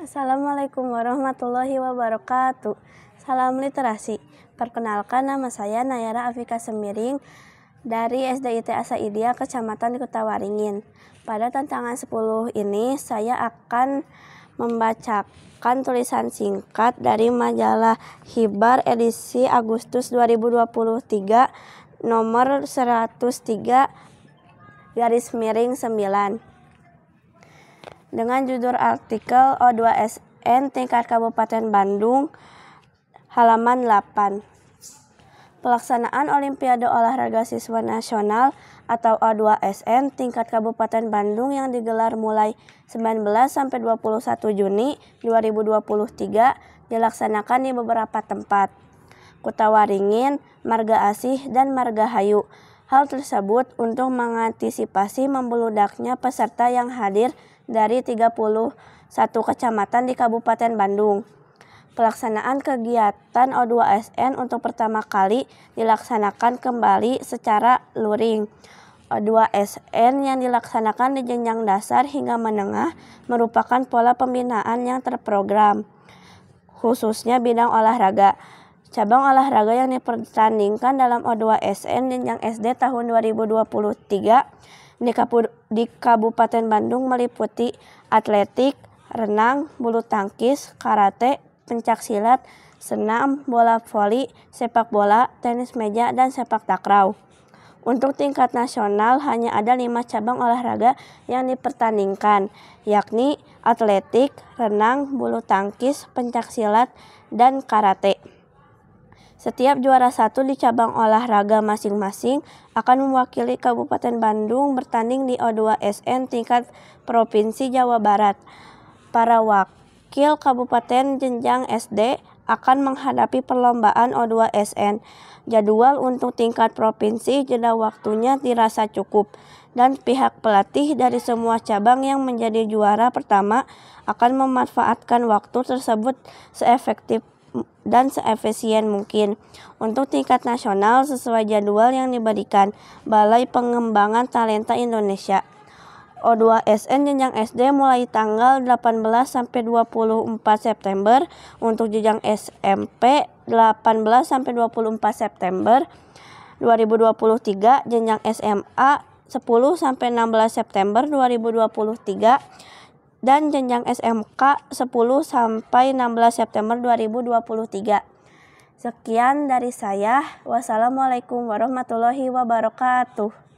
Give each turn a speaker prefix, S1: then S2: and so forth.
S1: Assalamualaikum warahmatullahi wabarakatuh. Salam literasi. Perkenalkan nama saya Nayara Afika Semiring dari SDIT Asa India Kecamatan Kota Waringin. Pada tantangan 10 ini saya akan membacakan tulisan singkat dari majalah Hibar edisi Agustus 2023 nomor 103 garis miring 9 dengan judul artikel O2SN tingkat Kabupaten Bandung halaman 8. Pelaksanaan Olimpiade Olahraga Siswa Nasional atau O2SN tingkat Kabupaten Bandung yang digelar mulai 19 sampai 21 Juni 2023 dilaksanakan di beberapa tempat. Waringin Marga Asih, dan Marga Hayu. Hal tersebut untuk mengantisipasi membeludaknya peserta yang hadir dari 31 kecamatan di Kabupaten Bandung. Pelaksanaan kegiatan O2SN untuk pertama kali dilaksanakan kembali secara luring. O2SN yang dilaksanakan di jenjang dasar hingga menengah merupakan pola pembinaan yang terprogram, khususnya bidang olahraga. Cabang olahraga yang dipertandingkan dalam O2SN jenjang SD tahun 2023 di, Kapur, di Kabupaten Bandung meliputi atletik, renang, bulu tangkis, karate, pencak silat, senam, bola voli, sepak bola, tenis meja, dan sepak takraw. Untuk tingkat nasional hanya ada lima cabang olahraga yang dipertandingkan, yakni atletik, renang, bulu tangkis, pencak silat, dan karate. Setiap juara satu di cabang olahraga masing-masing akan mewakili Kabupaten Bandung bertanding di O2SN tingkat Provinsi Jawa Barat. Para wakil kabupaten jenjang SD akan menghadapi perlombaan O2SN. Jadwal untuk tingkat provinsi jeda waktunya dirasa cukup dan pihak pelatih dari semua cabang yang menjadi juara pertama akan memanfaatkan waktu tersebut seefektif dan seefisien mungkin. Untuk tingkat nasional sesuai jadwal yang diberikan Balai Pengembangan Talenta Indonesia. O2SN jenjang SD mulai tanggal 18 sampai 24 September, untuk jenjang SMP 18 sampai 24 September 2023, jenjang SMA 10 sampai 16 September 2023 dan jenjang SMK 10 sampai 16 September 2023. Sekian dari saya. Wassalamualaikum warahmatullahi wabarakatuh.